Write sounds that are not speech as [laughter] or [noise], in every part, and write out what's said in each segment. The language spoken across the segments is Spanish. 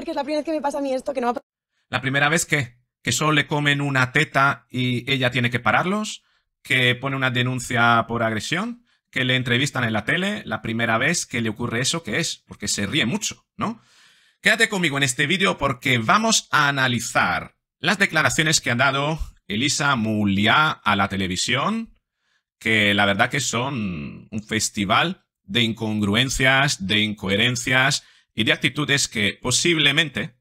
es la primera vez que me pasa a mí esto, que no ¿La primera vez ¿Que solo le comen una teta y ella tiene que pararlos? ¿Que pone una denuncia por agresión? ¿Que le entrevistan en la tele? ¿La primera vez que le ocurre eso que es? Porque se ríe mucho, ¿no? Quédate conmigo en este vídeo porque vamos a analizar las declaraciones que ha dado Elisa Mulia a la televisión, que la verdad que son un festival de incongruencias, de incoherencias y de actitudes que posiblemente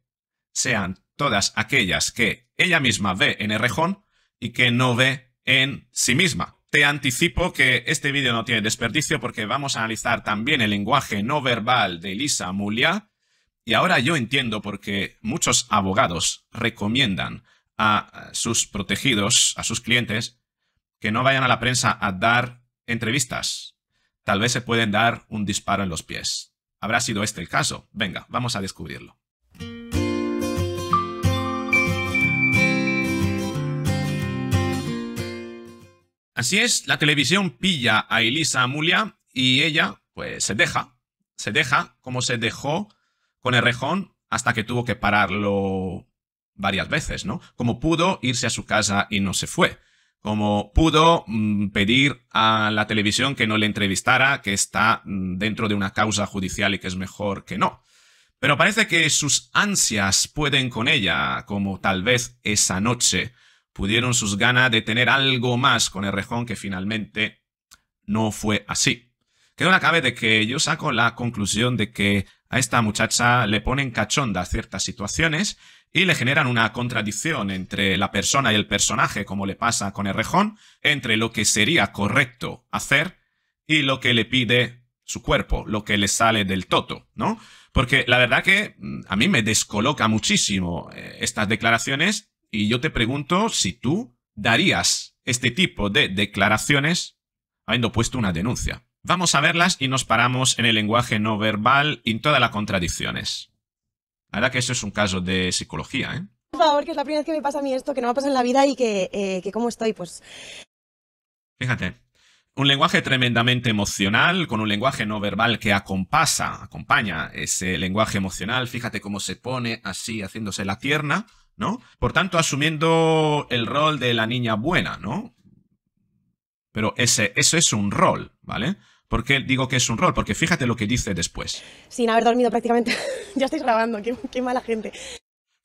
sean todas aquellas que ella misma ve en el rejón y que no ve en sí misma. Te anticipo que este vídeo no tiene desperdicio porque vamos a analizar también el lenguaje no verbal de Elisa Mulia y ahora yo entiendo por qué muchos abogados recomiendan a sus protegidos, a sus clientes, que no vayan a la prensa a dar entrevistas. Tal vez se pueden dar un disparo en los pies. ¿Habrá sido este el caso? Venga, vamos a descubrirlo. Así es, la televisión pilla a Elisa Amulia y ella, pues, se deja. Se deja como se dejó con el rejón hasta que tuvo que pararlo varias veces, ¿no? Como pudo irse a su casa y no se fue como pudo mm, pedir a la televisión que no le entrevistara, que está mm, dentro de una causa judicial y que es mejor que no. Pero parece que sus ansias pueden con ella, como tal vez esa noche pudieron sus ganas de tener algo más con rejón que finalmente no fue así. Quedó la cabeza de que yo saco la conclusión de que a esta muchacha le ponen cachonda ciertas situaciones y le generan una contradicción entre la persona y el personaje, como le pasa con el rejón, entre lo que sería correcto hacer y lo que le pide su cuerpo, lo que le sale del toto, ¿no? Porque la verdad que mm, a mí me descoloca muchísimo eh, estas declaraciones y yo te pregunto si tú darías este tipo de declaraciones habiendo puesto una denuncia. Vamos a verlas y nos paramos en el lenguaje no verbal y en todas las contradicciones. La que eso es un caso de psicología, ¿eh? Por favor, que es la primera vez que me pasa a mí esto, que no me pasado en la vida y eh, que, cómo estoy, pues... Fíjate, un lenguaje tremendamente emocional, con un lenguaje no verbal que acompasa, acompaña ese lenguaje emocional. Fíjate cómo se pone así, haciéndose la tierna, ¿no? Por tanto, asumiendo el rol de la niña buena, ¿no? Pero ese, eso es un rol, ¿vale? ¿Por qué digo que es un rol? Porque fíjate lo que dice después. Sin haber dormido prácticamente. [laughs] ya estáis grabando, qué, mala gente.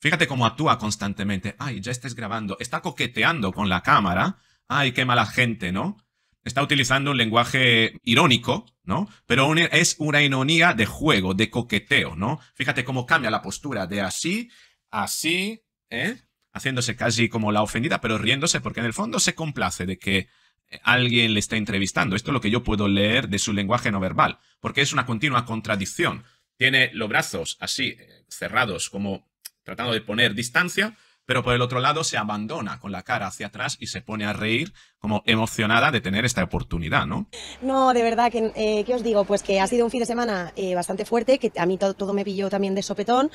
Fíjate cómo actúa constantemente. Ay, ya estás grabando. Está coqueteando con la cámara. Ay, qué mala gente, ¿no? Está utilizando un lenguaje irónico, ¿no? Pero es una ironía de juego, de coqueteo, ¿no? Fíjate cómo cambia la postura de así, así, ¿eh? Haciéndose casi como la ofendida, pero riéndose porque en el fondo se complace de que eh, alguien le está entrevistando. Esto es lo que yo puedo leer de su lenguaje no verbal, porque es una continua contradicción. Tiene los brazos así, eh, cerrados, como tratando de poner distancia, pero por el otro lado se abandona con la cara hacia atrás y se pone a reír como emocionada de tener esta oportunidad, ¿no? No, de verdad, que, eh, ¿qué os digo? Pues que ha sido un fin de semana bastante fuerte, que a mí todo, me pilló también de sopetón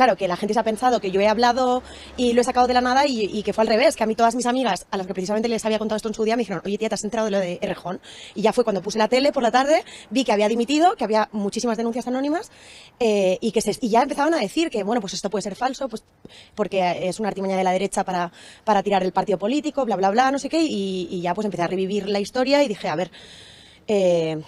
claro, que la gente se ha pensado que yo he hablado y lo he sacado de la nada y, que fue al revés, que a mí todas mis amigas, a las que precisamente les había contado esto en su día, me dijeron, oye tía, ¿te has enterado de lo de Errejón? Y ya fue cuando puse la tele por la tarde, vi que había dimitido, que había muchísimas denuncias anónimas eh, y que se, ya empezaban a decir que, bueno, pues esto puede ser falso, pues porque es una artimaña de la derecha para, tirar el partido político, bla, bla, bla, no sé qué, y, ya pues empecé a revivir la historia y dije, a ver... Eh,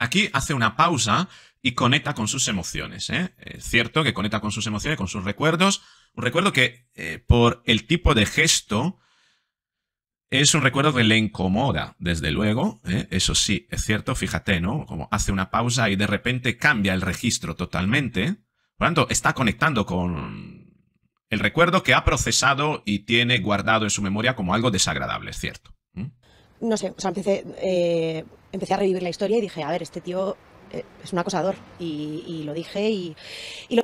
Aquí hace una pausa y conecta con sus emociones. ¿eh? Es cierto que conecta con sus emociones, con sus recuerdos. Un recuerdo que eh, por el tipo de gesto es un recuerdo que le incomoda, desde luego. ¿eh? Eso sí, es cierto, fíjate, ¿no? Como hace una pausa y de repente cambia el registro totalmente. Por lo tanto, está conectando con el recuerdo que ha procesado y tiene guardado en su memoria como algo desagradable, es cierto. No sé, o sea, empecé, eh, empecé a revivir la historia y dije, a ver, este tío eh, es un acosador. Y, lo dije y, lo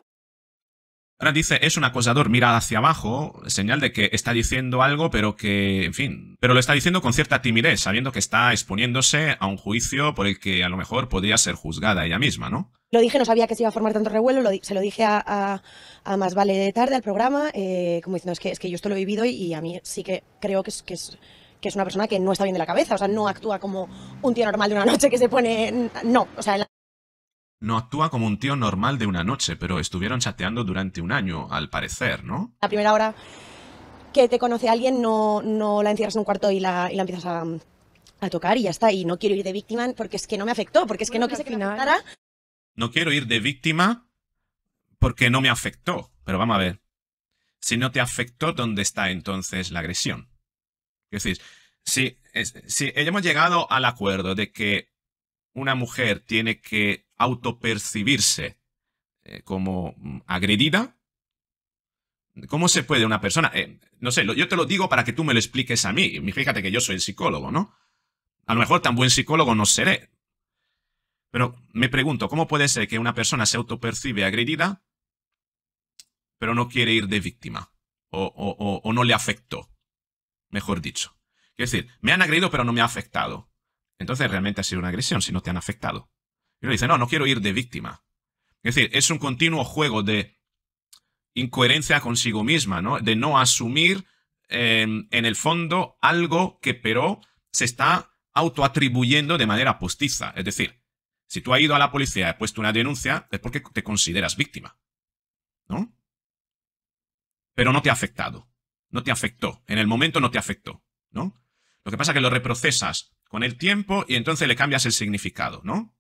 Ahora dice, es un acosador, mira hacia abajo, señal de que está diciendo algo, pero que, en fin, pero lo está diciendo con cierta timidez, sabiendo que está exponiéndose a un juicio por el que a lo mejor podría ser juzgada ella misma, ¿no? Lo dije, no sabía que se iba a formar tanto revuelo, se lo dije a, a, Más Vale de Tarde, al programa, eh, como diciendo, es que, es que yo esto lo he vivido y, a mí sí que creo que es, que es una persona que no está bien de la cabeza, o sea, no actúa como un tío normal de una noche que se pone... No, o sea, la no actúa como un tío normal de una noche, pero estuvieron chateando durante un año, al parecer, ¿no? La primera hora que te conoce alguien no, no la encierras en un cuarto y la, empiezas a, tocar y ya está. Y no quiero ir de víctima porque es que no me afectó, porque es que no quise que me No quiero ir de víctima porque no me afectó. Pero vamos a ver. Si no te afectó, ¿dónde está entonces la agresión? Es decir, si, si hemos llegado al acuerdo de que una mujer tiene que autopercibirse eh, como mm, agredida? ¿Cómo se puede una persona? Eh, no sé, yo te lo digo para que tú me lo expliques a mí. Fíjate que yo soy el psicólogo, ¿no? A lo mejor tan buen psicólogo no seré. Pero me pregunto, ¿cómo puede ser que una persona se autopercibe agredida, pero no quiere ir de víctima? O, o, no le afectó, mejor dicho. Es decir, me han agredido, pero no me ha afectado. Entonces realmente ha sido una agresión si no te han afectado. Y dice, no, no quiero ir de víctima. Es decir, es un continuo juego de incoherencia consigo misma, ¿no? De no asumir em, en el fondo algo que pero se está autoatribuyendo de manera postiza. Es decir, si tú has ido a la policía y has puesto una denuncia, es porque te consideras víctima, ¿no? Pero no te ha afectado, no te afectó, en el momento no te afectó, ¿no? Lo que pasa es que lo reprocesas con el tiempo y entonces le cambias el significado, ¿no?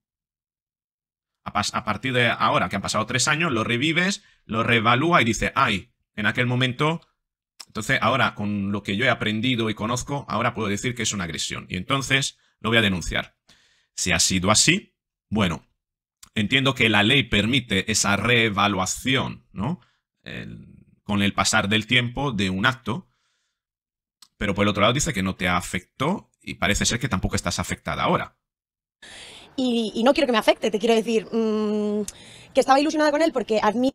a, partir de ahora que han pasado tres años, lo revives, lo reevalúa y dice, ay, en aquel momento... Entonces, ahora, con lo que yo he aprendido y conozco, ahora puedo decir que es una agresión. Y entonces lo voy a denunciar. Si ha sido así, bueno, entiendo que la ley permite esa reevaluación, ¿no? con el pasar del tiempo de un acto, pero por el otro lado dice que no te afectó y parece ser que tampoco estás afectada ahora y, no quiero que me afecte, te quiero decir mm, que estaba ilusionada con él porque admite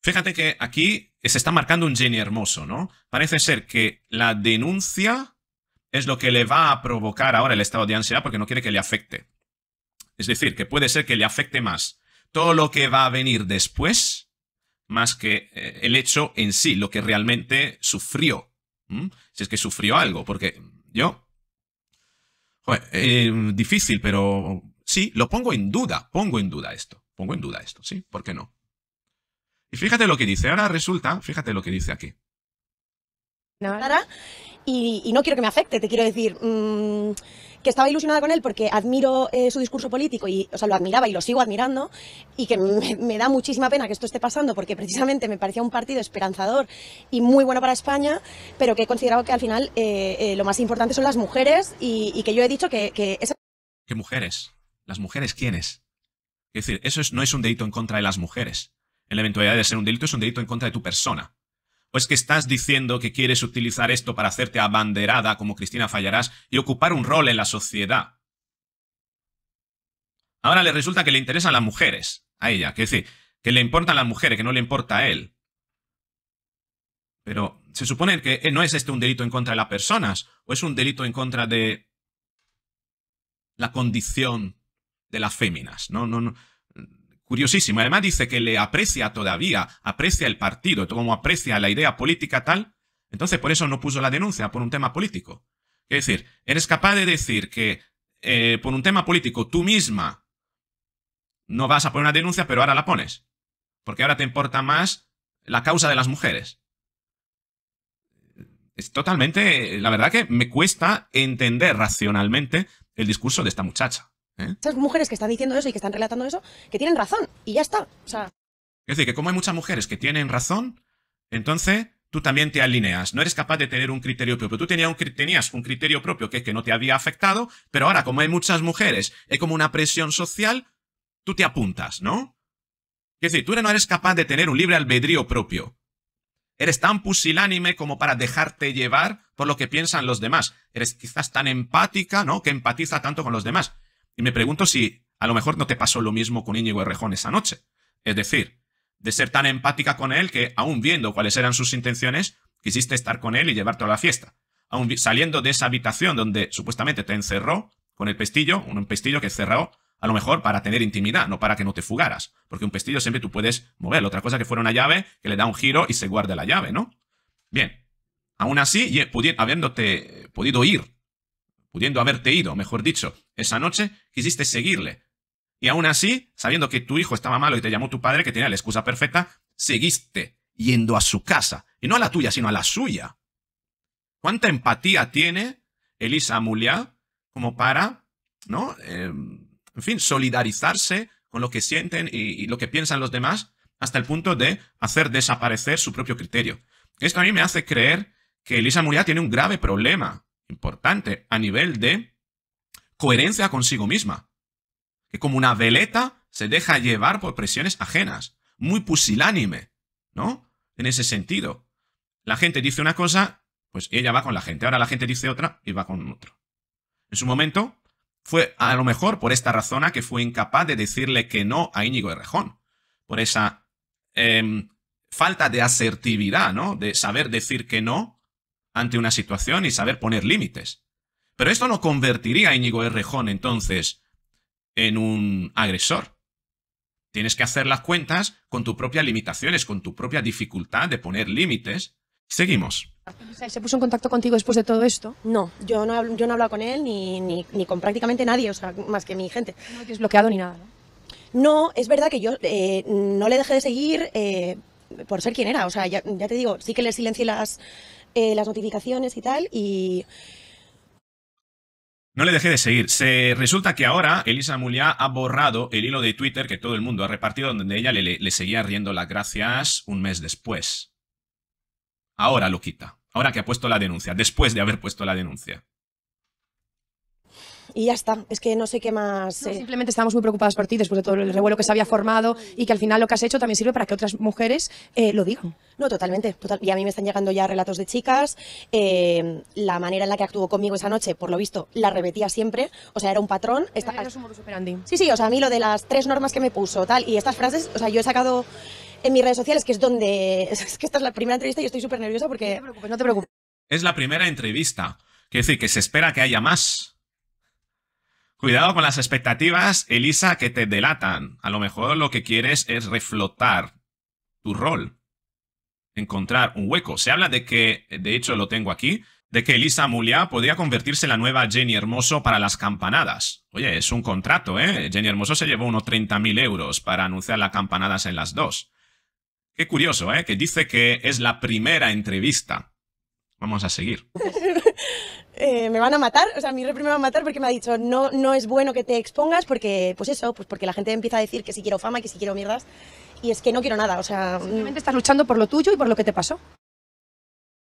Fíjate que aquí se está marcando un genio hermoso, ¿no? Parece ser que la denuncia es lo que le va a provocar ahora el estado de ansiedad porque no quiere que le afecte. Es decir, que puede ser que le afecte más todo lo que va a venir después, más que eh, el hecho en sí, lo que realmente sufrió. Si es que sufrió algo, porque yo... Joder, eh, difícil, pero Sí, lo pongo en duda, pongo en duda esto, pongo en duda esto, ¿sí? ¿Por qué no? Y fíjate lo que dice, ahora resulta, fíjate lo que dice aquí. Y, no quiero que me afecte, te quiero decir mm, que estaba ilusionada con él porque admiro eh, su discurso político y, o sea, lo admiraba y lo sigo admirando y que me, da muchísima pena que esto esté pasando porque precisamente me parecía un partido esperanzador y muy bueno para España, pero que he considerado que al final eh, eh, lo más importante son las mujeres y, que yo he dicho que, que ¿Qué mujeres? ¿Las mujeres quiénes? Es decir, eso no es un delito en contra de las mujeres. En la eventualidad de ser un delito, es un delito en contra de tu persona. O es que estás diciendo que quieres utilizar esto para hacerte abanderada como Cristina Fallarás y ocupar un rol en la sociedad. Ahora le resulta que le interesan las mujeres, a ella, que decir, que le importan las mujeres, que no le importa a él. Pero se supone que eh, no es este un delito en contra de las personas, o es un delito en contra de la condición de las féminas, ¿no? no, curiosísimo. Además dice que le aprecia todavía, aprecia el partido, como aprecia la idea política tal. Entonces por eso no puso la denuncia, por un tema político. Es decir, eres capaz de decir que eh, por un tema político tú misma no vas a poner una denuncia, pero ahora la pones. Porque ahora te importa más la causa de las mujeres. Es totalmente, la verdad que me cuesta entender racionalmente el discurso de esta muchacha muchas ¿Eh? Esas mujeres que están diciendo eso y que están relatando eso, que tienen razón y ya está. O sea... Es decir, que como hay muchas mujeres que tienen razón, entonces tú también te alineas. No eres capaz de tener un criterio propio. Tú tenías un, tenías un criterio propio que que no te había afectado, pero ahora como hay muchas mujeres, es como una presión social, tú te apuntas, ¿no? Es decir, tú no eres capaz de tener un libre albedrío propio. Eres tan pusilánime como para dejarte llevar por lo que piensan los demás. Eres quizás tan empática, ¿no? Que empatiza tanto con los demás. Y me pregunto si a lo mejor no te pasó lo mismo con Íñigo Errejón esa noche. Es decir, de ser tan empática con él que, aún viendo cuáles eran sus intenciones, quisiste estar con él y llevarte a la fiesta. Aún saliendo de esa habitación donde supuestamente te encerró con el pestillo, un pestillo que cerró a lo mejor para tener intimidad, no para que no te fugaras. Porque un pestillo siempre tú puedes mover, Otra cosa que fuera una llave que le da un giro y se guarda la llave, ¿no? Bien. Aún así, eh, habiéndote eh, podido ir pudiendo haberte ido, mejor dicho, esa noche, quisiste seguirle. Y aún así, sabiendo que tu hijo estaba malo y te llamó tu padre, que tenía la excusa perfecta, seguiste yendo a su casa, y no a la tuya, sino a la suya. ¿Cuánta empatía tiene Elisa Mulia como para, ¿no? Em, en fin, solidarizarse con lo que sienten y, lo que piensan los demás, hasta el punto de hacer desaparecer su propio criterio. Esto a mí me hace creer que Elisa Mulia tiene un grave problema importante, a nivel de coherencia consigo misma, que como una veleta se deja llevar por presiones ajenas, muy pusilánime, ¿no? En ese sentido. La gente dice una cosa, pues ella va con la gente, ahora la gente dice otra y va con otro. En su momento, fue a lo mejor por esta razón que fue incapaz de decirle que no a Íñigo Rejón, por esa em, falta de asertividad, ¿no? De saber decir que no ante una situación y saber poner límites. Pero esto no convertiría a Íñigo Errejón entonces en un agresor. Tienes que hacer las cuentas con tus propias limitaciones, con tu propia dificultad de poner límites. Seguimos. ¿Se puso en contacto contigo después de todo esto? No, yo no, yo no he hablado con él ni, con prácticamente nadie, o sea, más que mi gente. No que bloqueado ni nada, ¿no? No, es verdad que yo eh, no le dejé de seguir eh, por ser quien era. O sea, ya, ya, te digo, sí que le silencié las, eh, las notificaciones y tal, y... No le dejé de seguir. Se resulta que ahora Elisa Mulia ha borrado el hilo de Twitter que todo el mundo ha repartido, donde ella le seguía riendo las gracias un mes después. Ahora lo quita. Ahora que ha puesto la denuncia, después de haber puesto la denuncia y ya está. Es que no sé qué más. Eh. Simplemente estamos muy preocupadas por ti después de todo el revuelo que se había formado y que al final lo que has hecho también sirve para que otras mujeres eh, lo digan. No, totalmente. Y a mí me están llegando ya relatos de chicas. Eh, la manera en la que actuó conmigo esa noche, por lo visto, la repetía siempre. O sea, era un patrón. Esta... Sí, sí. O sea, a mí lo de las tres normas que me puso, tal. Y estas frases, o sea, yo he sacado en mis redes sociales, que es donde. [laughs] Es que esta es la primera entrevista y estoy súper nerviosa porque. No te preocupes, no te preocupes. Es la primera entrevista. Quiere decir que se espera que haya más. Cuidado con las expectativas, Elisa, que te delatan. A lo mejor lo que quieres es reflotar tu rol. Encontrar un hueco. Se habla de que, de hecho lo tengo aquí, de que Elisa Mulia podría convertirse en la nueva Jenny Hermoso para las campanadas. Oye, es un contrato, ¿eh? Jenny Hermoso se llevó unos 30.000 euros para anunciar las campanadas en las dos. Qué curioso, ¿eh? Que dice que es la primera entrevista. Vamos a seguir. [laughs] Eh, me van a matar, o sea, mi repre me va a matar porque me ha dicho, no, no es bueno que te expongas porque, pues eso, pues porque la gente empieza a decir que si quiero fama, que si quiero mierdas, y es que no quiero nada, o sea... Simplemente estás luchando por lo tuyo y por lo que te pasó.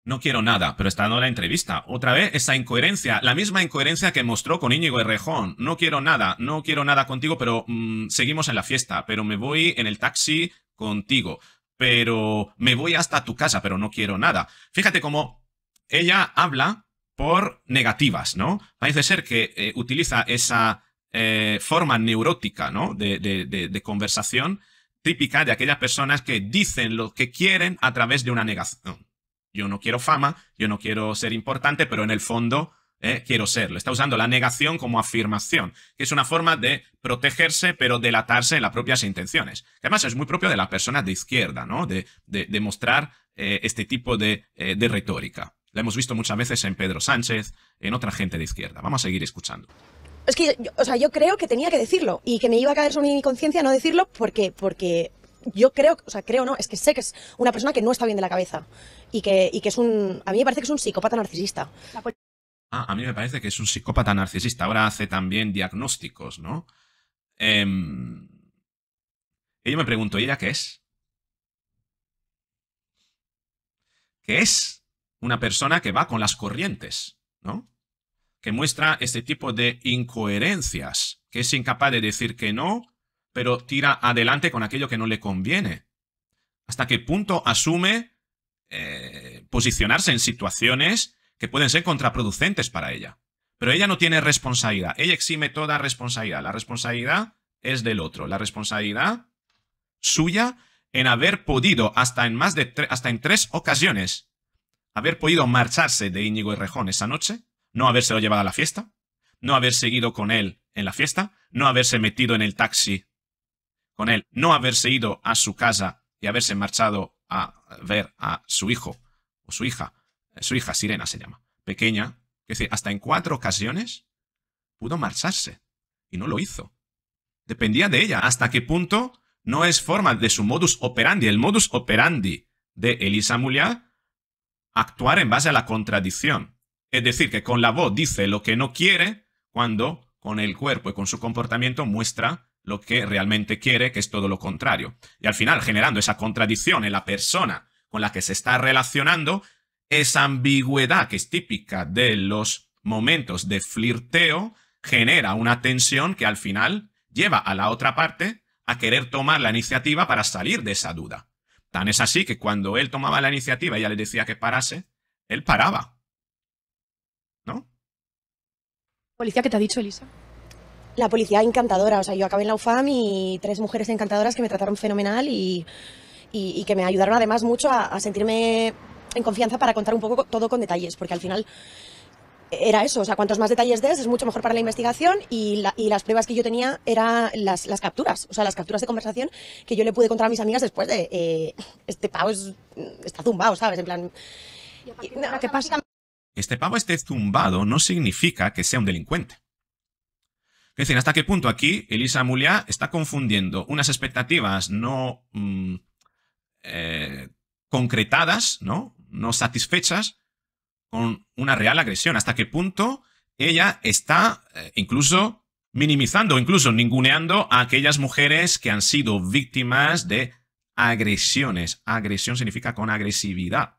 No quiero nada, pero está dando la entrevista. Otra vez esa incoherencia, la misma incoherencia que mostró con Íñigo Rejón No quiero nada, no quiero nada contigo, pero mm, seguimos en la fiesta, pero me voy en el taxi contigo, pero me voy hasta tu casa, pero no quiero nada. Fíjate cómo ella habla por negativas, ¿no? Parece ser que eh, utiliza esa eh, forma neurótica, ¿no? De, conversación típica de aquellas personas que dicen lo que quieren a través de una negación. Yo no quiero fama, yo no quiero ser importante, pero en el fondo eh, quiero serlo. Está usando la negación como afirmación, que es una forma de protegerse, pero delatarse en las propias intenciones. Que además es muy propio de las personas de izquierda, ¿no? De, mostrar este tipo de retórica. La hemos visto muchas veces en Pedro Sánchez, en otra gente de izquierda. Vamos a seguir escuchando. Es que, yo, o sea, yo creo que tenía que decirlo y que me iba a caer sobre mi conciencia no decirlo porque, porque yo creo, o sea, creo no, es que sé que es una persona que no está bien de la cabeza y que, y que es un, a mí me parece que es un psicópata narcisista. Ah, a mí me parece que es un psicópata narcisista. Ahora hace también diagnósticos, ¿no? Em, y yo me pregunto, ¿y ella qué es? ¿Qué es? una persona que va con las corrientes, ¿no? Que muestra este tipo de incoherencias, que es incapaz de decir que no, pero tira adelante con aquello que no le conviene. ¿Hasta qué punto asume eh, posicionarse en situaciones que pueden ser contraproducentes para ella? Pero ella no tiene responsabilidad, ella exime toda responsabilidad. La responsabilidad es del otro, la responsabilidad suya en haber podido hasta en más de hasta en tres ocasiones haber podido marcharse de Íñigo y Rejón esa noche, no habérselo llevado a la fiesta, no haber seguido con él en la fiesta, no haberse metido en el taxi con él, no haberse ido a su casa y haberse marchado a ver a su hijo o su hija, eh, su hija Sirena se llama, pequeña, es decir, hasta en cuatro ocasiones pudo marcharse y no lo hizo. Dependía de ella. ¿Hasta qué punto? No es forma de su modus operandi. El modus operandi de Elisa Muliá actuar en base a la contradicción. Es decir, que con la voz dice lo que no quiere, cuando con el cuerpo y con su comportamiento muestra lo que realmente quiere, que es todo lo contrario. Y al final, generando esa contradicción en la persona con la que se está relacionando, esa ambigüedad que es típica de los momentos de flirteo, genera una tensión que al final lleva a la otra parte a querer tomar la iniciativa para salir de esa duda es así que cuando él tomaba la iniciativa y ya le decía que parase, él paraba. ¿No? ¿Policía qué te ha dicho, Elisa? La policía encantadora. O sea, yo acabé en la UFAM y tres mujeres encantadoras que me trataron fenomenal y, que me ayudaron además mucho a sentirme en confianza para contar un poco todo con detalles, porque al final era eso, o sea, cuantos más detalles des es mucho mejor para la investigación y, las pruebas que yo tenía eran las, capturas, o sea, las capturas de conversación que yo le pude contar a mis amigas después de, eh, este pavo está zumbado, ¿sabes? En plan... ¿Qué pasa? Este pavo esté zumbado no significa que sea un delincuente. Es decir, ¿hasta qué punto aquí Elisa Mulia está confundiendo unas expectativas no mm, eh, concretadas, ¿no? no satisfechas, una real agresión, hasta qué punto ella está eh, incluso minimizando, incluso ninguneando a aquellas mujeres que han sido víctimas de agresiones. Agresión significa con agresividad,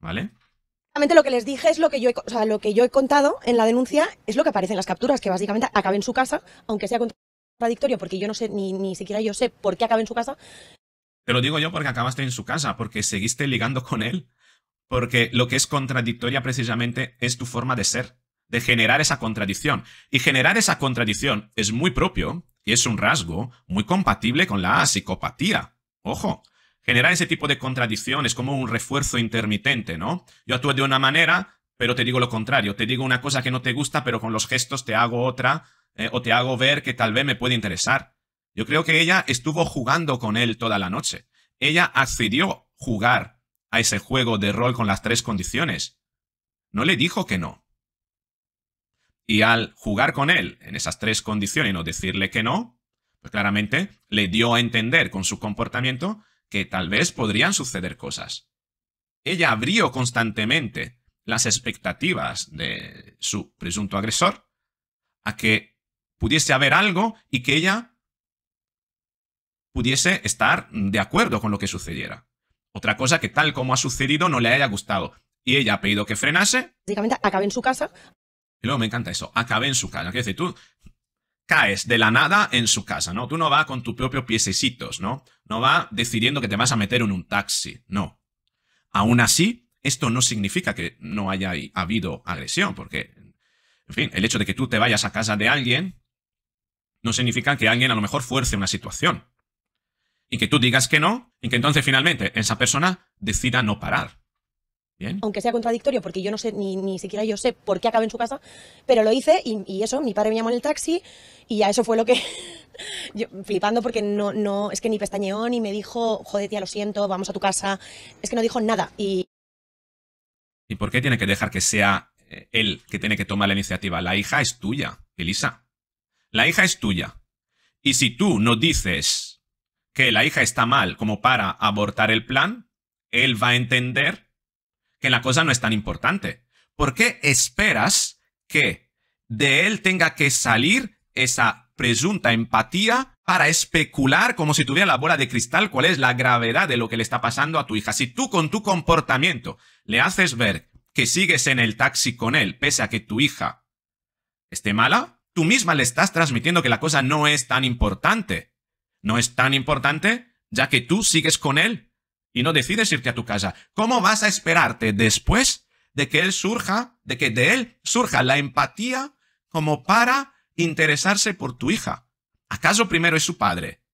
¿vale? lo que les dije es lo que yo he, o sea, lo que yo he contado en la denuncia es lo que aparece en las capturas, que básicamente acaba en su casa, aunque sea contradictorio, porque yo no sé, ni, ni siquiera yo sé por qué acaba en su casa. Te lo digo yo porque acabaste en su casa, porque seguiste ligando con él porque lo que es contradictoria precisamente es tu forma de ser, de generar esa contradicción. Y generar esa contradicción es muy propio y es un rasgo muy compatible con la psicopatía. Ojo, generar ese tipo de contradicción es como un refuerzo intermitente, ¿no? Yo actúo de una manera, pero te digo lo contrario. Te digo una cosa que no te gusta, pero con los gestos te hago otra eh, o te hago ver que tal vez me puede interesar. Yo creo que ella estuvo jugando con él toda la noche. Ella accedió jugar a ese juego de rol con las tres condiciones. No le dijo que no. Y al jugar con él en esas tres condiciones y no decirle que no, pues claramente le dio a entender con su comportamiento que tal vez podrían suceder cosas. Ella abrió constantemente las expectativas de su presunto agresor a que pudiese haber algo y que ella pudiese estar de acuerdo con lo que sucediera. Otra cosa que tal como ha sucedido no le haya gustado. Y ella ha pedido que frenase. Básicamente acabé en su casa. Y luego me encanta eso, acabé en su casa. ¿Qué decir, tú caes de la nada en su casa, ¿no? Tú no vas con tus propios piececitos, ¿no? No vas decidiendo que te vas a meter en un taxi, no. Aún así, esto no significa que no haya habido agresión, porque, en fin, el hecho de que tú te vayas a casa de alguien no significa que alguien a lo mejor fuerce una situación y que tú digas que no, y que entonces finalmente esa persona decida no parar. Bien. Aunque sea contradictorio, porque yo no sé, ni, siquiera yo sé por qué acabé en su casa, pero lo hice y, eso, mi padre me llamó en el taxi y ya eso fue lo que. [laughs] flipando porque no, no, es que ni pestañeó ni me dijo, joder, tía, lo siento, vamos a tu casa. Es que no dijo nada y. ¿Y por qué tiene que dejar que sea eh, él que tiene que tomar la iniciativa? La hija es tuya, Elisa. La hija es tuya. Y si tú no dices que la hija está mal como para abortar el plan, él va a entender que la cosa no es tan importante. ¿Por qué esperas que de él tenga que salir esa presunta empatía para especular como si tuviera la bola de cristal cuál es la gravedad de lo que le está pasando a tu hija? Si tú con tu comportamiento le haces ver que sigues en el taxi con él pese a que tu hija esté mala, tú misma le estás transmitiendo que la cosa no es tan importante no es tan importante, ya que tú sigues con él y no decides irte a tu casa. ¿Cómo vas a esperarte después de que él surja, de que de él surja la empatía como para interesarse por tu hija? ¿Acaso primero es su padre?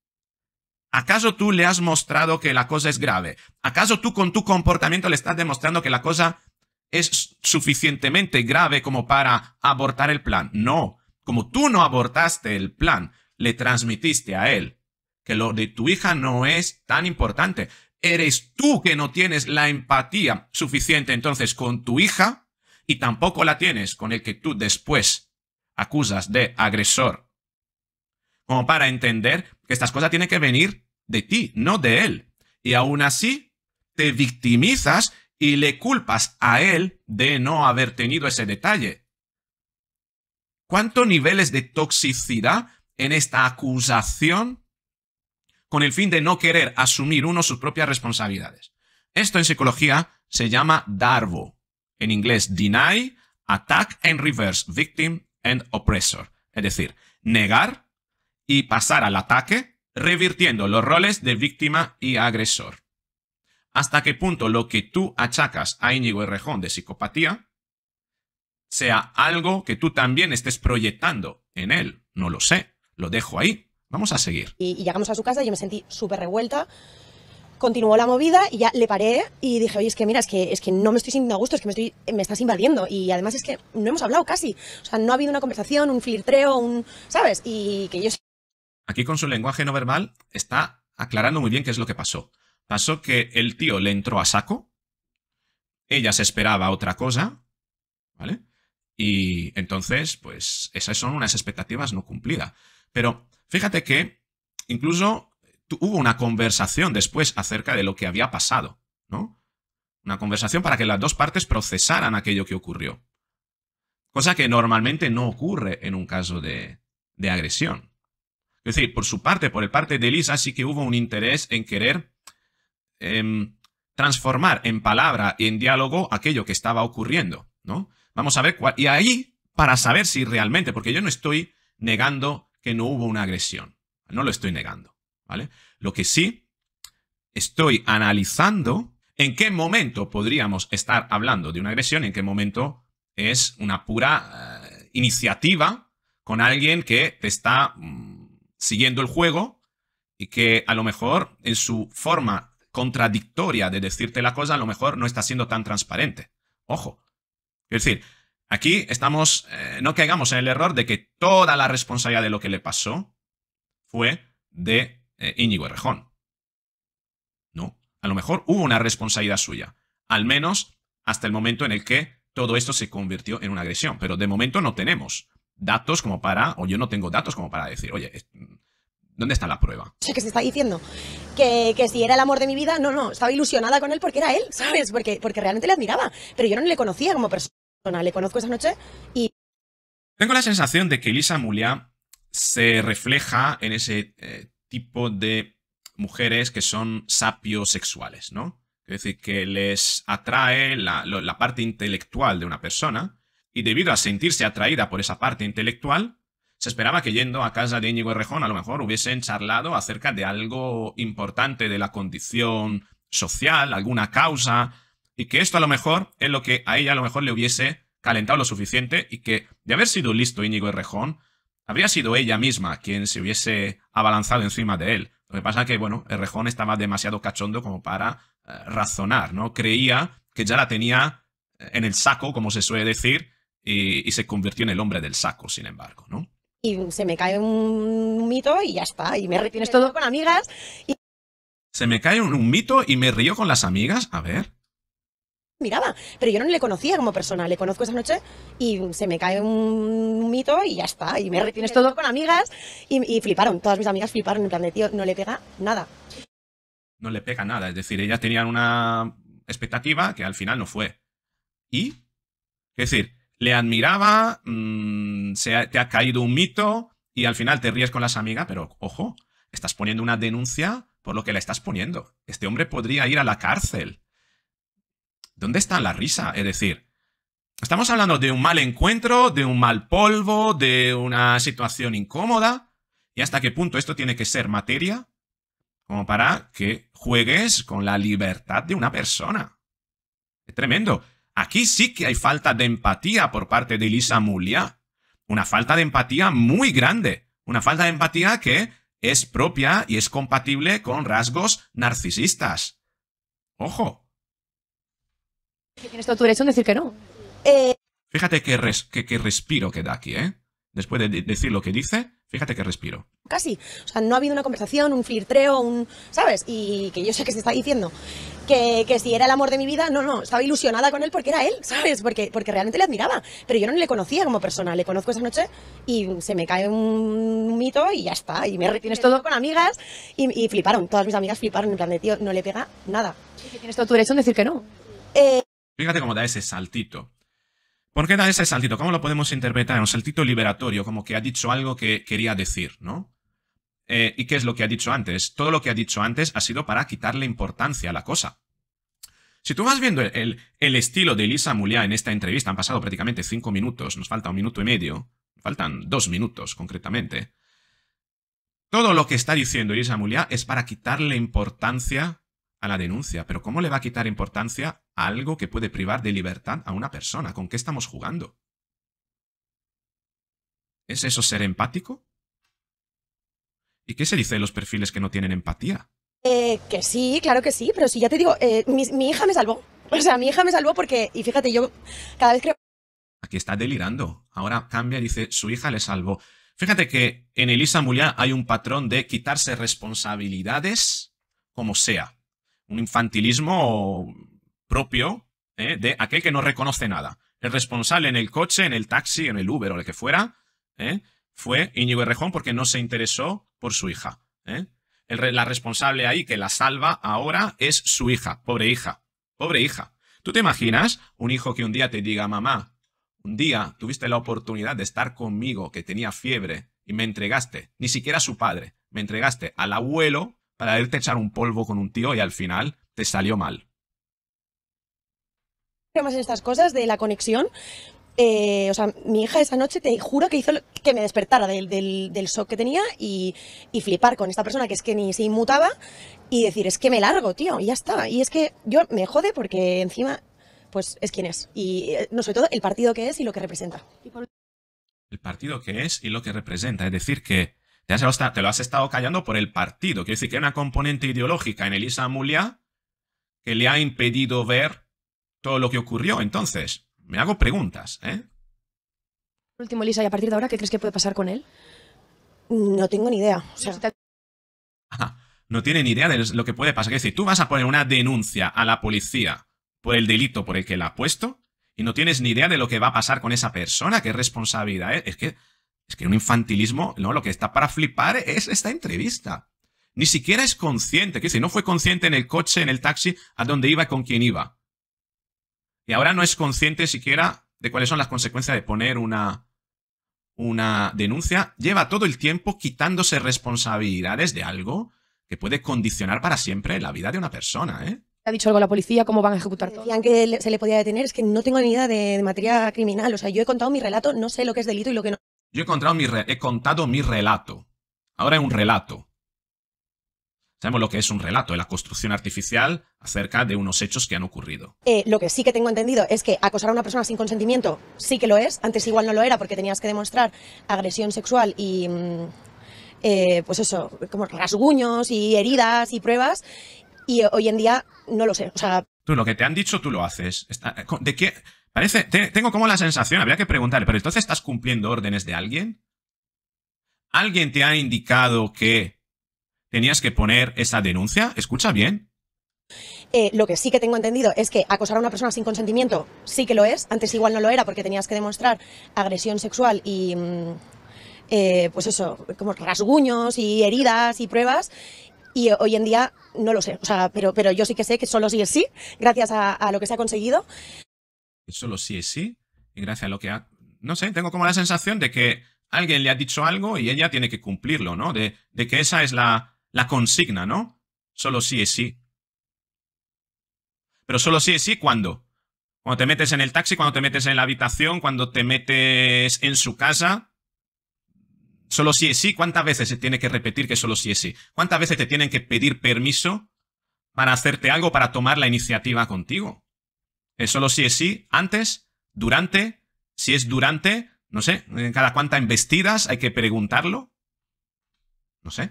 ¿Acaso tú le has mostrado que la cosa es grave? ¿Acaso tú con tu comportamiento le estás demostrando que la cosa es suficientemente grave como para abortar el plan? No. Como tú no abortaste el plan, le transmitiste a él lo de tu hija no es tan importante. Eres tú que no tienes la empatía suficiente entonces con tu hija y tampoco la tienes con el que tú después acusas de agresor. Como para entender que estas cosas tienen que venir de ti, no de él. Y aún así, te victimizas y le culpas a él de no haber tenido ese detalle. ¿Cuántos niveles de toxicidad en esta acusación con el fin de no querer asumir uno sus propias responsabilidades. Esto en psicología se llama DARVO, en inglés Deny, Attack and Reverse, Victim and Oppressor, es decir, negar y pasar al ataque, revirtiendo los roles de víctima y agresor. ¿Hasta qué punto lo que tú achacas a Íñigo Errejón de psicopatía sea algo que tú también estés proyectando en él? No lo sé, lo dejo ahí. Vamos a seguir. Y, llegamos a su casa y yo me sentí súper revuelta. Continuó la movida y ya le paré y dije, oye, es que mira, es que, es que no me estoy sintiendo a gusto, es que me, estoy, me estás invadiendo. Y además es que no hemos hablado casi. O sea, no ha habido una conversación, un filtreo, un... ¿Sabes? Y que yo... Aquí con su lenguaje no verbal está aclarando muy bien qué es lo que pasó. Pasó que el tío le entró a saco, ella se esperaba otra cosa, ¿vale? Y entonces, pues esas son unas expectativas no cumplidas. Pero Fíjate que incluso hubo una conversación después acerca de lo que había pasado, ¿no? Una conversación para que las dos partes procesaran aquello que ocurrió. Cosa que normalmente no ocurre en un caso de, agresión. Es decir, por su parte, por el parte de Elisa, sí que hubo un interés en querer em, transformar en palabra y en diálogo aquello que estaba ocurriendo, ¿no? Vamos a ver cuál... Y ahí, para saber si realmente, porque yo no estoy negando que no hubo una agresión. No lo estoy negando, ¿vale? Lo que sí estoy analizando en qué momento podríamos estar hablando de una agresión y en qué momento es una pura eh, iniciativa con alguien que te está mm, siguiendo el juego y que a lo mejor en su forma contradictoria de decirte la cosa, a lo mejor no está siendo tan transparente. Ojo. Es decir, Aquí estamos, eh, no caigamos en el error de que toda la responsabilidad de lo que le pasó fue de eh, Íñigo Errejón. No, a lo mejor hubo una responsabilidad suya, al menos hasta el momento en el que todo esto se convirtió en una agresión, pero de momento no tenemos datos como para, o yo no tengo datos como para decir, oye, ¿dónde está la prueba? Sé que se está diciendo que, si era el amor de mi vida, no, no, estaba ilusionada con él porque era él, ¿sabes? porque realmente le admiraba, pero yo no le conocía como persona le conozco noche Tengo la sensación de que Elisa Mulia se refleja en ese eh, tipo de mujeres que son sexuales, ¿no? Es decir, que les atrae la, parte intelectual de una persona y debido a sentirse atraída por esa parte intelectual, se esperaba que yendo a casa de Íñigo Errejón a lo mejor hubiesen charlado acerca de algo importante de la condición social, alguna causa, y que esto a lo mejor es lo que a ella a lo mejor le hubiese calentado lo suficiente y que de haber sido listo Íñigo Errejón, habría sido ella misma quien se hubiese abalanzado encima de él. Lo que pasa es que, bueno, Errejón estaba demasiado cachondo como para eh, razonar, ¿no? Creía que ya la tenía eh, en el saco, como se suele decir, y, se convirtió en el hombre del saco, sin embargo, ¿no? Y se me cae un mito y ya está, y me retienes todo con amigas. Y... Se me cae un mito y me río con las amigas, a ver miraba, pero yo no le conocía como persona, le conozco esa noche y se me cae un mito y ya está, y me retienes todo con amigas y, fliparon, todas mis amigas fliparon en plan de tío, no le pega nada. No le pega nada, es decir, ellas tenían una expectativa que al final no fue. Y, es decir, le admiraba, mm, se te ha caído un mito y al final te ríes con las amigas, pero ojo, estás poniendo una denuncia por lo que la estás poniendo. Este hombre podría ir a la cárcel ¿dónde está la risa? Es decir, estamos hablando de un mal encuentro, de un mal polvo, de una situación incómoda, y hasta qué punto esto tiene que ser materia como para que juegues con la libertad de una persona. Es tremendo. Aquí sí que hay falta de empatía por parte de Elisa Mulia. Una falta de empatía muy grande. Una falta de empatía que es propia y es compatible con rasgos narcisistas. Ojo, Tienes todo tu derecho en decir que no. Eh, fíjate qué, respiro que da aquí, ¿eh? Después de decir lo que dice, fíjate que respiro. Casi. O sea, no ha habido una conversación, un flirtreo, un. ¿Sabes? Y que yo sé que se está diciendo que, que, si era el amor de mi vida, no, no. Estaba ilusionada con él porque era él, ¿sabes? Porque, porque realmente le admiraba. Pero yo no le conocía como persona. Le conozco esa noche y se me cae un mito y ya está. Y me retienes todo con amigas y, fliparon. Todas mis amigas fliparon en plan de tío, no le pega nada. tienes todo tu derecho en decir que no. Eh. Fíjate cómo da ese saltito. ¿Por qué da ese saltito? ¿Cómo lo podemos interpretar? Un saltito liberatorio, como que ha dicho algo que quería decir, ¿no? Eh, ¿Y qué es lo que ha dicho antes? Todo lo que ha dicho antes ha sido para quitarle importancia a la cosa. Si tú vas viendo el, estilo de Elisa Mulia en esta entrevista, han pasado prácticamente cinco minutos, nos falta un minuto y medio, faltan dos minutos concretamente. Todo lo que está diciendo Elisa Mulia es para quitarle importancia a la denuncia, pero ¿cómo le va a quitar importancia a algo que puede privar de libertad a una persona? ¿Con qué estamos jugando? ¿Es eso ser empático? ¿Y qué se dice de los perfiles que no tienen empatía? Eh, que sí, claro que sí, pero si ya te digo, eh, mi, hija me salvó. [laughs] O sea, mi hija me salvó porque, y fíjate, yo cada vez creo... Aquí está delirando. Ahora cambia y dice, su hija le salvó. Fíjate que en Elisa Muliá hay un patrón de quitarse responsabilidades como sea un infantilismo propio ¿eh? de aquel que no reconoce nada. El responsable en el coche, en el taxi, en el Uber o el que fuera, ¿eh? fue Íñigo Errejón porque no se interesó por su hija. ¿eh? la responsable ahí que la salva ahora es su hija, pobre hija, pobre hija. ¿Tú te imaginas un hijo que un día te diga, mamá, un día tuviste la oportunidad de estar conmigo que tenía fiebre y me entregaste, ni siquiera a su padre, me entregaste al abuelo para irte a echar un polvo con un tío y al final te salió mal. Más en estas cosas de la conexión, eh, o sea, mi hija esa noche te juro que hizo que me despertara del, shock que tenía y, y, flipar con esta persona que es que ni se inmutaba y decir, es que me largo, tío, y ya está. Y es que yo me jode porque encima, pues es quien es. Y eh, no, sobre todo el partido que es y lo que representa. El partido que es y lo que representa. Es decir, que te, lo has estado callando por el partido. Quiero decir que hay una componente ideológica en Elisa Mulia que le ha impedido ver todo lo que ocurrió. Entonces, me hago preguntas, ¿eh? Por último, Elisa, ¿y a partir de ahora qué crees que puede pasar con él? No tengo ni idea. No tiene ni idea de lo que puede pasar. Es decir, tú vas a poner una denuncia a la policía por el delito por el que la ha puesto y no tienes ni idea de lo que va a pasar con esa persona. ¿Qué responsabilidad es? ¿eh? Es que es que un infantilismo, no, lo que está para flipar es esta entrevista. Ni siquiera es consciente, que si no fue consciente en el coche, en el taxi, a dónde iba y con quién iba. Y ahora no es consciente siquiera de cuáles son las consecuencias de poner una, una denuncia. Lleva todo el tiempo quitándose responsabilidades de algo que puede condicionar para siempre la vida de una persona, ¿eh? ha dicho algo la policía? ¿Cómo van a ejecutar todo? Decían que se le podía detener, es que no tengo ni idea de materia criminal. O sea, yo he contado mi relato, no sé lo que es delito y lo que no. Yo he, contado mi relato. Ahora es un relato. Sabemos lo que es un relato, es la construcción artificial acerca de unos hechos que han ocurrido. Eh, lo que sí que tengo entendido es que acosar a una persona sin consentimiento sí que lo es. Antes igual no lo era porque tenías que demostrar agresión sexual y... Mm, eh, pues eso, como rasguños y heridas y pruebas. Y hoy en día no lo sé. Tú lo que te han dicho, tú lo haces. ¿De qué? Parece, tengo como la sensación, habría que preguntarle, pero entonces estás cumpliendo órdenes de alguien? ¿Alguien te ha indicado que tenías que poner esa denuncia? Escucha bien. Eh, lo que sí que tengo entendido es que acosar a una persona sin consentimiento sí que lo es. Antes igual no lo era porque tenías que demostrar agresión sexual y... Mm, eh, pues eso, como rasguños y heridas y pruebas y hoy en día no lo sé, o sea, pero, pero yo sí que sé que solo sí es sí, gracias a lo que se ha conseguido solo sí es sí. Y gracias a lo que ha... No sé, tengo como la sensación de que alguien le ha dicho algo y ella tiene que cumplirlo, ¿no? De, que esa es la, la consigna, ¿no? Solo sí es sí. Pero solo sí es sí cuando. Cuando te metes en el taxi, cuando te metes en la habitación, cuando te metes en su casa. Solo sí es sí. ¿Cuántas veces se tiene que repetir que solo sí es sí? ¿Cuántas veces te tienen que pedir permiso para hacerte algo, para tomar la iniciativa contigo? Eh, solo si es sí, antes, durante, si es durante, no sé, eh, cada cuánta embestidas hay que preguntarlo. No sé.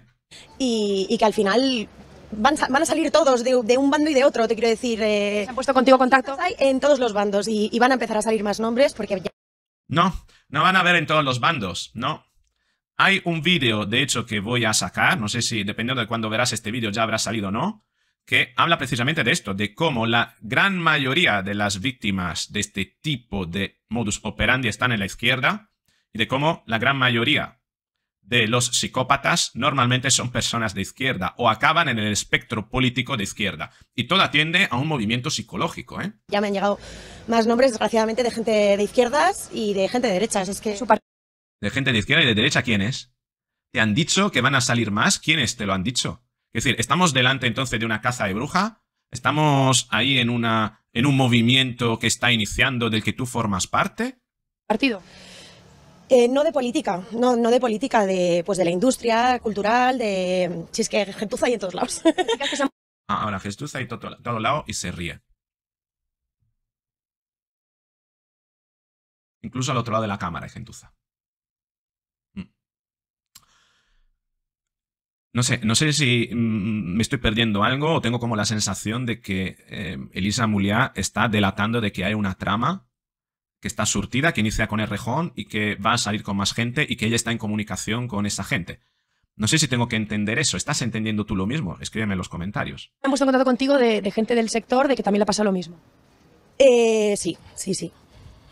Y, que al final van, a salir todos de, un bando y de otro, te quiero decir. Eh, ¿Se han puesto contigo contacto? en todos los bandos y, y, van a empezar a salir más nombres porque... No, no van a ver en todos los bandos, no. Hay un vídeo, de hecho, que voy a sacar, no sé si dependiendo de cuándo verás este vídeo ya habrá salido o no, que habla precisamente de esto, de cómo la gran mayoría de las víctimas de este tipo de modus operandi están en la izquierda y de cómo la gran mayoría de los psicópatas normalmente son personas de izquierda o acaban en el espectro político de izquierda. Y todo atiende a un movimiento psicológico. ¿eh? Ya me han llegado más nombres, desgraciadamente, de gente de izquierdas y de gente de derechas. Es que ¿De gente de izquierda y de derecha ¿quiénes? ¿Te han dicho que van a salir más? ¿Quiénes te lo han dicho? Es decir, estamos delante entonces de una casa de bruja, estamos ahí en, una, en un movimiento que está iniciando del que tú formas parte. Partido. Eh, no de política, no, de política, de, pues de la industria cultural, de... Si es que gentuza hay en todos lados. [laughs] Ah, ahora gentuza hay todo, todo lado y se ríe. Incluso al otro lado de la cámara hay gentuza. No sé, no sé si mm, me estoy perdiendo algo o tengo como la sensación de que eh, Elisa Muliá está delatando de que hay una trama que está surtida, que inicia con rejón y que va a salir con más gente y que ella está en comunicación con esa gente. No sé si tengo que entender eso. ¿Estás entendiendo tú lo mismo? Escríbeme en los comentarios. Hemos encontrado contigo de, gente del sector de que también le pasa lo mismo. Eh, sí, sí, sí.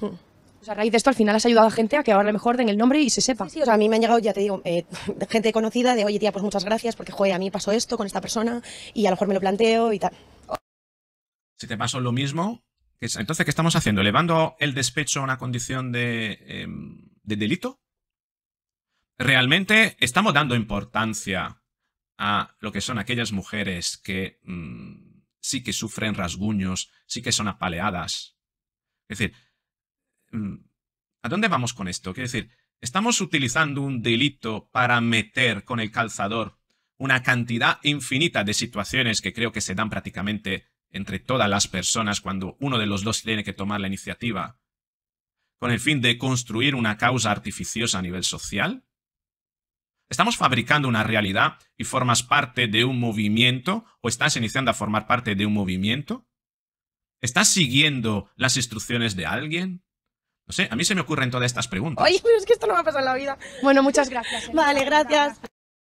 Mm. O sea, a raíz de esto, al final has ayudado a gente a que ahora mejor den el nombre y se sepa. Sí, o sea, a mí me han llegado, ya te digo, eh, gente conocida de, oye, tía, pues muchas gracias porque, joder, a mí pasó esto con esta persona y a lo mejor me lo planteo y tal. Si te pasó lo mismo, entonces, ¿qué estamos haciendo? ¿Elevando el despecho a una condición de, em, de delito? ¿Realmente estamos dando importancia a lo que son aquellas mujeres que mm, sí que sufren rasguños, sí que son apaleadas? Es decir, Mm, ¿A dónde vamos con esto? Quiero decir, estamos utilizando un delito para meter con el calzador una cantidad infinita de situaciones que creo que se dan prácticamente entre todas las personas cuando uno de los dos tiene que tomar la iniciativa, con el fin de construir una causa artificiosa a nivel social? ¿Estamos fabricando una realidad y formas parte de un movimiento o estás iniciando a formar parte de un movimiento? ¿Estás siguiendo las instrucciones de alguien? No sé, a mí se me ocurren todas estas preguntas. Ay, es que esto no me ha pasado en la vida. Bueno, muchas gracias. ¿eh? Vale, gracias.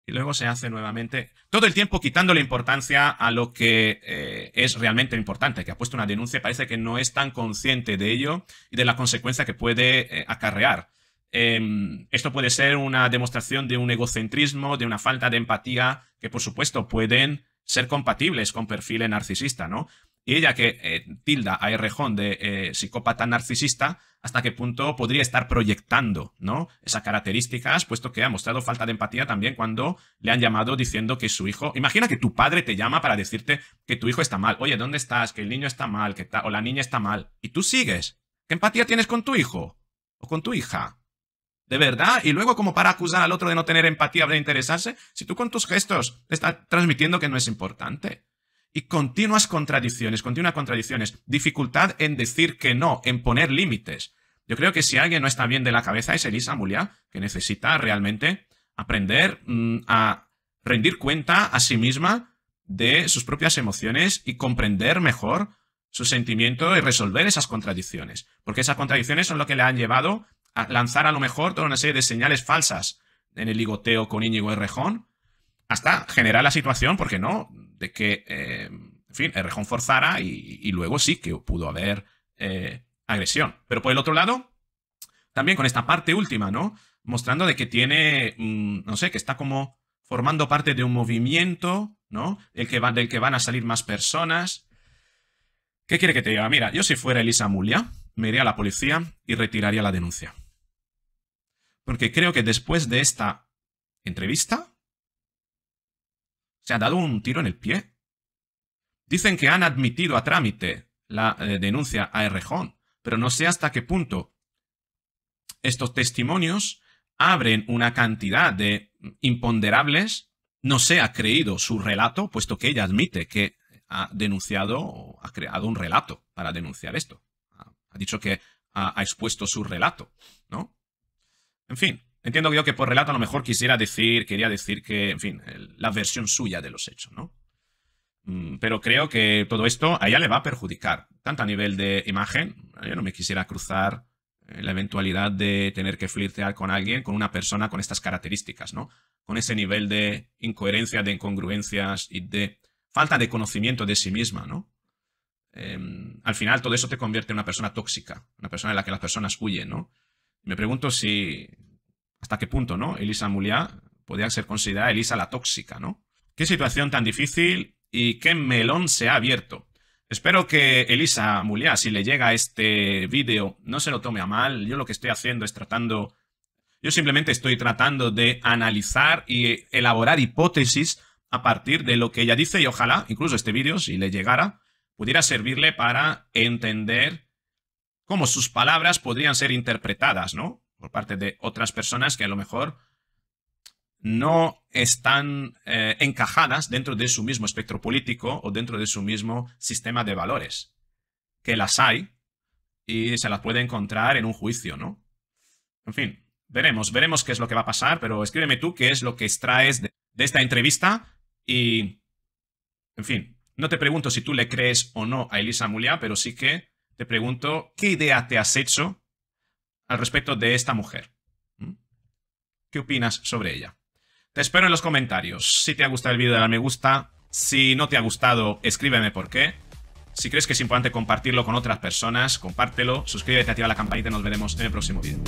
Y luego se hace nuevamente todo el tiempo quitando la importancia a lo que eh, es realmente importante, que ha puesto una denuncia, parece que no es tan consciente de ello y de la consecuencia que puede eh, acarrear. Em, esto puede ser una demostración de un egocentrismo, de una falta de empatía, que por supuesto pueden ser compatibles con perfiles narcisista, ¿no? Y ella que eh, tilda a Errejón de eh, psicópata narcisista, hasta qué punto podría estar proyectando, ¿no? Esas características, puesto que ha mostrado falta de empatía también cuando le han llamado diciendo que su hijo. Imagina que tu padre te llama para decirte que tu hijo está mal. Oye, ¿dónde estás? Que el niño está mal, que o la niña está mal. Y tú sigues. ¿Qué empatía tienes con tu hijo? ¿O con tu hija? ¿De verdad? Y luego, como para acusar al otro de no tener empatía, de interesarse, si tú con tus gestos te estás transmitiendo que no es importante y continuas contradicciones, continuas contradicciones, dificultad en decir que no, en poner límites. Yo creo que si alguien no está bien de la cabeza es Elisa Mulia, que necesita realmente aprender mm, a rendir cuenta a sí misma de sus propias emociones y comprender mejor su sentimiento y resolver esas contradicciones. Porque esas contradicciones son lo que le han llevado a lanzar a lo mejor toda una serie de señales falsas en el ligoteo con Íñigo rejón. hasta generar la situación, porque no, de que, eh, en fin, Errejón forzara y, luego sí que pudo haber eh, agresión. Pero por el otro lado, también con esta parte última, ¿no? Mostrando de que tiene, mm, no sé, que está como formando parte de un movimiento, ¿no? El que del que van a salir más personas. ¿Qué quiere que te diga? Mira, yo si fuera Elisa Mulia, me iría a la policía y retiraría la denuncia. Porque creo que después de esta entrevista, ¿Se ha dado un tiro en el pie? Dicen que han admitido a trámite la eh, denuncia a Errejón, pero no sé hasta qué punto estos testimonios abren una cantidad de imponderables. No se ha creído su relato, puesto que ella admite que ha denunciado o ha creado un relato para denunciar esto. Ha dicho que ha expuesto su relato, ¿no? En fin, Entiendo yo que por relato a lo mejor quisiera decir, quería decir que, en fin, la versión suya de los hechos, ¿no? Mm, pero creo que todo esto a ella le va a perjudicar, tanto a nivel de imagen, yo no me quisiera cruzar eh, la eventualidad de tener que flirtear con alguien, con una persona con estas características, ¿no? Con ese nivel de incoherencia, de incongruencias y de falta de conocimiento de sí misma, ¿no? Em, al final todo eso te convierte en una persona tóxica, una persona de la que las personas huyen, ¿no? Me pregunto si hasta qué punto, ¿no? Elisa Muliá podría ser considerada Elisa la tóxica, ¿no? Qué situación tan difícil y qué melón se ha abierto. Espero que Elisa Muliá, si le llega este vídeo, no se lo tome a mal. Yo lo que estoy haciendo es tratando... Yo simplemente estoy tratando de analizar y elaborar hipótesis a partir de lo que ella dice y ojalá, incluso este vídeo, si le llegara, pudiera servirle para entender cómo sus palabras podrían ser interpretadas, ¿no? por parte de otras personas que a lo mejor no están eh, encajadas dentro de su mismo espectro político o dentro de su mismo sistema de valores. Que las hay y se las puede encontrar en un juicio, ¿no? En fin, veremos, veremos qué es lo que va a pasar, pero escríbeme tú qué es lo que extraes de, de esta entrevista y... En fin, no te pregunto si tú le crees o no a Elisa Mulia, pero sí que te pregunto qué idea te has hecho al respecto de esta mujer. ¿Mm? ¿Qué opinas sobre ella? Te espero en los comentarios. Si te ha gustado el vídeo, dale me gusta. Si no te ha gustado, escríbeme por qué. Si crees que es importante compartirlo con otras personas, compártelo, suscríbete, activa la campanita y nos veremos en el próximo vídeo.